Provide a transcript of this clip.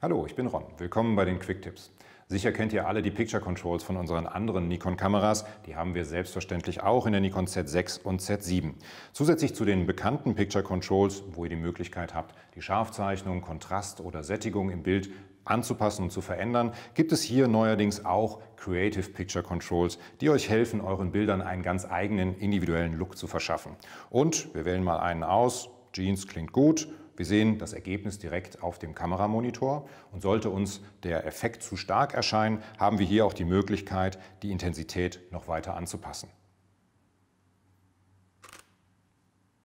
Hallo, ich bin Ron. Willkommen bei den Quick Tipps. Sicher kennt ihr alle die Picture Controls von unseren anderen Nikon-Kameras. Die haben wir selbstverständlich auch in der Nikon Z6 und Z7. Zusätzlich zu den bekannten Picture Controls, wo ihr die Möglichkeit habt, die Scharfzeichnung, Kontrast oder Sättigung im Bild anzupassen und zu verändern, gibt es hier neuerdings auch Creative Picture Controls, die euch helfen, euren Bildern einen ganz eigenen individuellen Look zu verschaffen. Und wir wählen mal einen aus. Jeans klingt gut. Wir sehen das Ergebnis direkt auf dem Kameramonitor und sollte uns der Effekt zu stark erscheinen, haben wir hier auch die Möglichkeit, die Intensität noch weiter anzupassen.